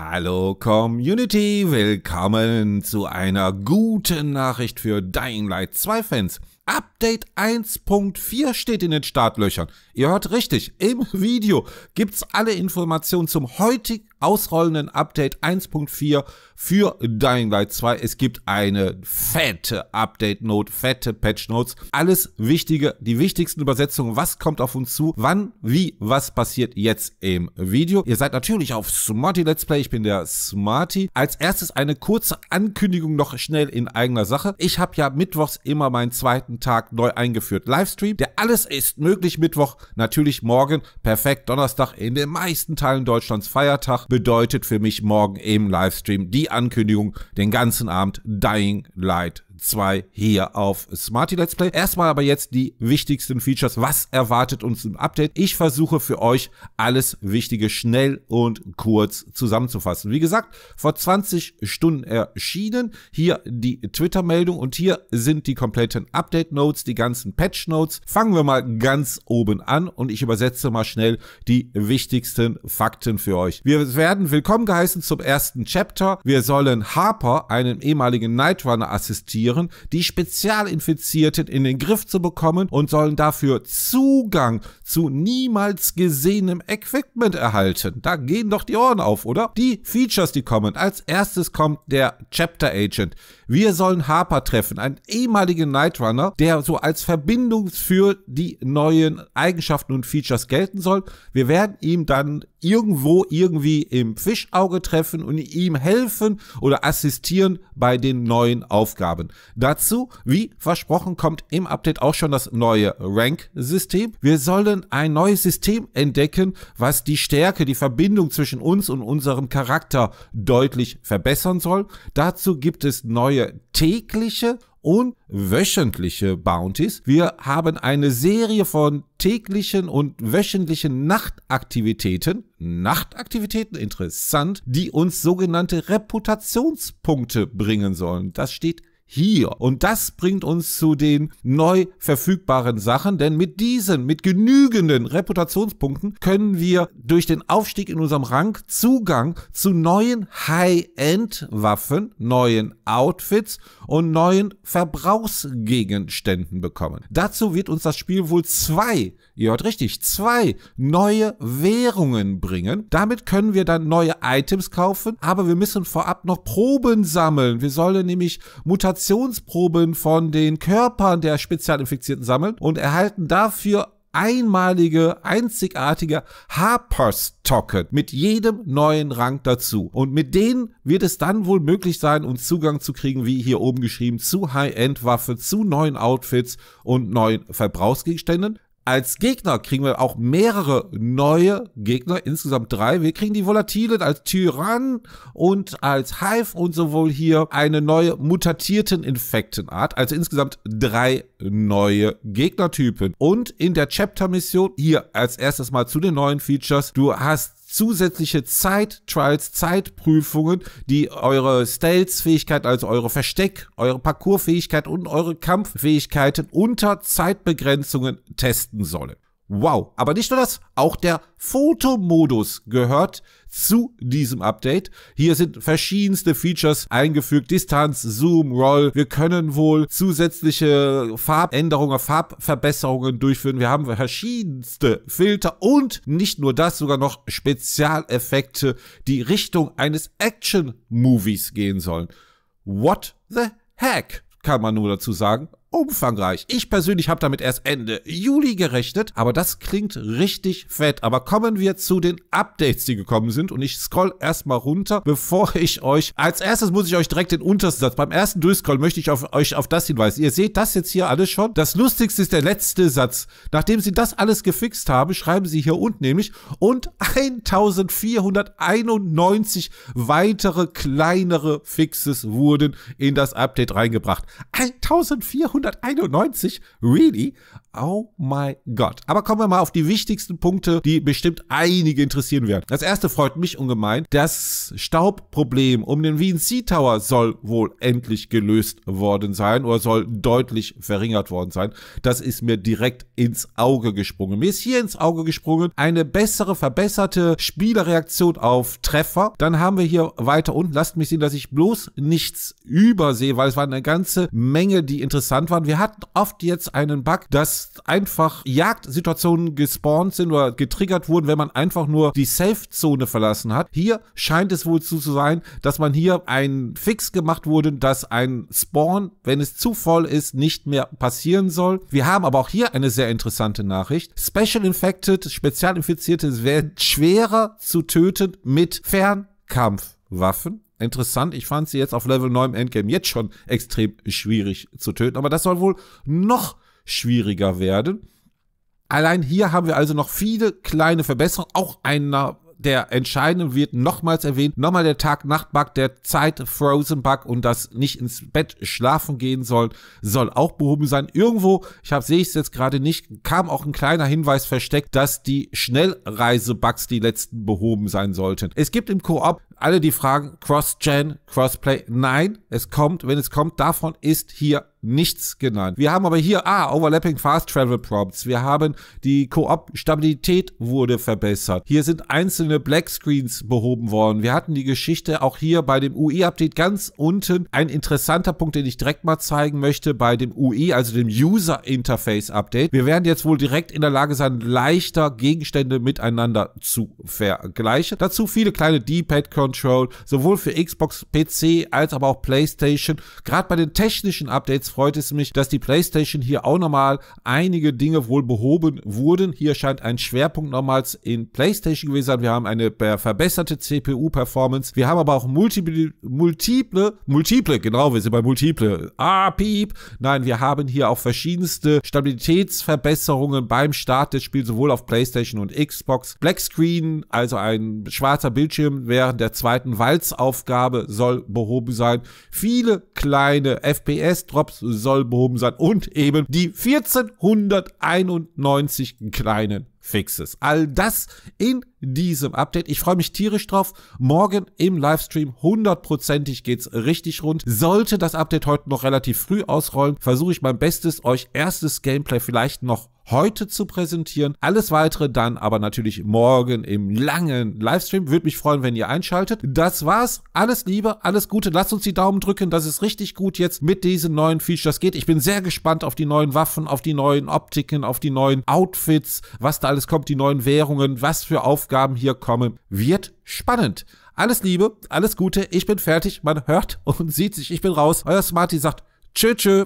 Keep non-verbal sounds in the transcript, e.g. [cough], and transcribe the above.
Hallo Community, willkommen zu einer guten Nachricht für Dying Light 2 Fans. Update 1.4 steht in den Startlöchern. Ihr hört richtig, im [laughs] Video gibt's alle Informationen zum heutigen ausrollenden Update 1.4 für Dying Light 2. Es gibt eine fette Update-Note, fette Patch-Notes. Alles Wichtige, die wichtigsten Übersetzungen, was kommt auf uns zu, wann, wie, was passiert jetzt im Video. Ihr seid natürlich auf Smarty Let's Play, ich bin der Smarty. Als erstes eine kurze Ankündigung noch schnell in eigener Sache. Ich habe ja mittwochs immer meinen zweiten Tag neu eingeführt. Livestream, der alles ist möglich Mittwoch, natürlich morgen, perfekt Donnerstag, in den meisten Teilen Deutschlands Feiertag bedeutet für mich morgen im Livestream die Ankündigung, den ganzen Abend Dying Light 2 hier auf Smarty Let's Play. Erstmal aber jetzt die wichtigsten Features. Was erwartet uns im Update? Ich versuche für euch alles Wichtige schnell und kurz zusammenzufassen. Wie gesagt, vor 20 Stunden erschienen. Hier die Twitter-Meldung und hier sind die kompletten Update-Notes, die ganzen Patch-Notes. Fangen wir mal ganz oben an und ich übersetze mal schnell die wichtigsten Fakten für euch. Wir werden willkommen geheißen zum ersten Chapter. Wir sollen Harper, einen ehemaligen Nightrunner, assistieren infizieren, die Spezialinfizierten in den Griff zu bekommen und sollen dafür Zugang zu niemals gesehenem Equipment erhalten. Da gehen doch die Ohren auf, oder? Die Features, die kommen. Als erstes kommt der Chapter Agent. Wir sollen Harper treffen, einen ehemaligen Nightrunner, der so als Verbindung für die neuen Eigenschaften und Features gelten soll. Wir werden ihm dann irgendwo irgendwie im Fischauge treffen und ihm helfen oder assistieren bei den neuen Aufgaben. Dazu, wie versprochen, kommt im Update auch schon das neue Rank-System. Wir sollen ein neues System entdecken, was die Stärke, die Verbindung zwischen uns und unserem Charakter deutlich verbessern soll. Dazu gibt es neue tägliche und wöchentliche Bounties. Wir haben eine Serie von täglichen und wöchentlichen Nachtaktivitäten. Nachtaktivitäten, interessant, die uns sogenannte Reputationspunkte bringen sollen. Das steht hier. Und das bringt uns zu den neu verfügbaren Sachen, denn mit diesen, mit genügenden Reputationspunkten können wir durch den Aufstieg in unserem Rang Zugang zu neuen High-End-Waffen, neuen Outfits und neuen Verbrauchsgegenständen bekommen. Dazu wird uns das Spiel wohl zwei ihr hört richtig, zwei neue Währungen bringen. Damit können wir dann neue Items kaufen, aber wir müssen vorab noch Proben sammeln. Wir sollen nämlich Mutationsproben von den Körpern der Spezialinfizierten sammeln und erhalten dafür einmalige, einzigartige Harper's Token mit jedem neuen Rang dazu. Und mit denen wird es dann wohl möglich sein, uns Zugang zu kriegen, wie hier oben geschrieben, zu high end waffen zu neuen Outfits und neuen Verbrauchsgegenständen. Als Gegner kriegen wir auch mehrere neue Gegner, insgesamt drei. Wir kriegen die Volatilen als Tyrann und als Hive und sowohl hier eine neue mutatierten Infektenart, also insgesamt drei neue Gegnertypen. Und in der Chapter-Mission hier als erstes mal zu den neuen Features, du hast zusätzliche Zeit-Trials, Zeitprüfungen, die eure Stealth-Fähigkeit, also eure Versteck, eure Parkour-Fähigkeit und eure Kampffähigkeiten unter Zeitbegrenzungen testen sollen. Wow. Aber nicht nur das, auch der Fotomodus gehört zu diesem Update. Hier sind verschiedenste Features eingefügt. Distanz, Zoom, Roll. Wir können wohl zusätzliche Farbänderungen, Farbverbesserungen durchführen. Wir haben verschiedenste Filter und nicht nur das, sogar noch Spezialeffekte, die Richtung eines Action-Movies gehen sollen. What the heck? kann man nur dazu sagen umfangreich. Ich persönlich habe damit erst Ende Juli gerechnet, aber das klingt richtig fett. Aber kommen wir zu den Updates, die gekommen sind und ich scroll erstmal runter, bevor ich euch, als erstes muss ich euch direkt den untersten Satz, beim ersten Durchscroll möchte ich auf, euch auf das hinweisen. Ihr seht das jetzt hier alles schon. Das Lustigste ist der letzte Satz. Nachdem sie das alles gefixt haben, schreiben sie hier unten nämlich und 1491 weitere kleinere Fixes wurden in das Update reingebracht. 1491 191? Really? Oh my God. Aber kommen wir mal auf die wichtigsten Punkte, die bestimmt einige interessieren werden. Das erste freut mich ungemein. Das Staubproblem um den Wien Sea Tower soll wohl endlich gelöst worden sein oder soll deutlich verringert worden sein. Das ist mir direkt ins Auge gesprungen. Mir ist hier ins Auge gesprungen eine bessere, verbesserte Spielerreaktion auf Treffer. Dann haben wir hier weiter unten, lasst mich sehen, dass ich bloß nichts übersehe, weil es war eine ganze Menge, die interessant spannend waren. Wir hatten oft jetzt einen Bug, dass einfach Jagdsituationen gespawnt sind oder getriggert wurden, wenn man einfach nur die Safe-Zone verlassen hat. Hier scheint es wohl so zu sein, dass man hier ein Fix gemacht wurde, dass ein Spawn, wenn es zu voll ist, nicht mehr passieren soll. Wir haben aber auch hier eine sehr interessante Nachricht. Special Infected, Spezialinfizierte werden schwerer zu töten mit Fernkampfwaffen interessant. Ich fand sie jetzt auf Level 9 im Endgame jetzt schon extrem schwierig zu töten, aber das soll wohl noch schwieriger werden. Allein hier haben wir also noch viele kleine Verbesserungen, auch einer der entscheidende wird nochmals erwähnt. Nochmal der Tag-Nacht-Bug, der Zeit-Frozen-Bug und das nicht ins Bett schlafen gehen soll, soll auch behoben sein. Irgendwo, ich habe sehe ich es jetzt gerade nicht, kam auch ein kleiner Hinweis versteckt, dass die Schnellreise-Bugs die letzten behoben sein sollten. Es gibt im Koop alle die Fragen Cross-Gen, Crossplay. Nein, es kommt, wenn es kommt, davon ist hier nichts genannt. Wir haben aber hier, ah, Overlapping Fast Travel Prompts. Wir haben die Koop-Stabilität wurde verbessert. Hier sind einzelne Black Screens behoben worden. Wir hatten die Geschichte auch hier bei dem UI-Update ganz unten. Ein interessanter Punkt, den ich direkt mal zeigen möchte bei dem UI, also dem User Interface Update. Wir werden jetzt wohl direkt in der Lage sein, leichter Gegenstände miteinander zu vergleichen. Dazu viele kleine D-Pad-Control, sowohl für Xbox, PC als aber auch PlayStation. Gerade bei den technischen Updates Jetzt freut es mich, dass die PlayStation hier auch nochmal einige Dinge wohl behoben wurden. Hier scheint ein Schwerpunkt nochmals in PlayStation gewesen sein. Wir haben eine verbesserte CPU-Performance. Wir haben aber auch multiple, multiple, multiple, genau, wir sind bei multiple. Ah, piep. Nein, wir haben hier auch verschiedenste Stabilitätsverbesserungen beim Start des Spiels, sowohl auf PlayStation und Xbox. Black Screen, also ein schwarzer Bildschirm während der zweiten Walzaufgabe soll behoben sein. Viele kleine FPS-Drops soll behoben sein. Und eben die 1491 kleinen Fixes. All das in diesem Update. Ich freue mich tierisch drauf. Morgen im Livestream hundertprozentig geht's richtig rund. Sollte das Update heute noch relativ früh ausrollen, versuche ich mein Bestes, euch erstes Gameplay vielleicht noch heute zu präsentieren. Alles weitere dann aber natürlich morgen im langen Livestream. Würde mich freuen, wenn ihr einschaltet. Das war's. Alles Liebe, alles Gute. Lasst uns die Daumen drücken, dass es richtig gut jetzt mit diesen neuen Features geht. Ich bin sehr gespannt auf die neuen Waffen, auf die neuen Optiken, auf die neuen Outfits, was da alles kommt, die neuen Währungen, was für Aufgaben hier kommen. Wird spannend. Alles Liebe, alles Gute. Ich bin fertig. Man hört und sieht sich. Ich bin raus. Euer Smarty sagt Tschö, tschö.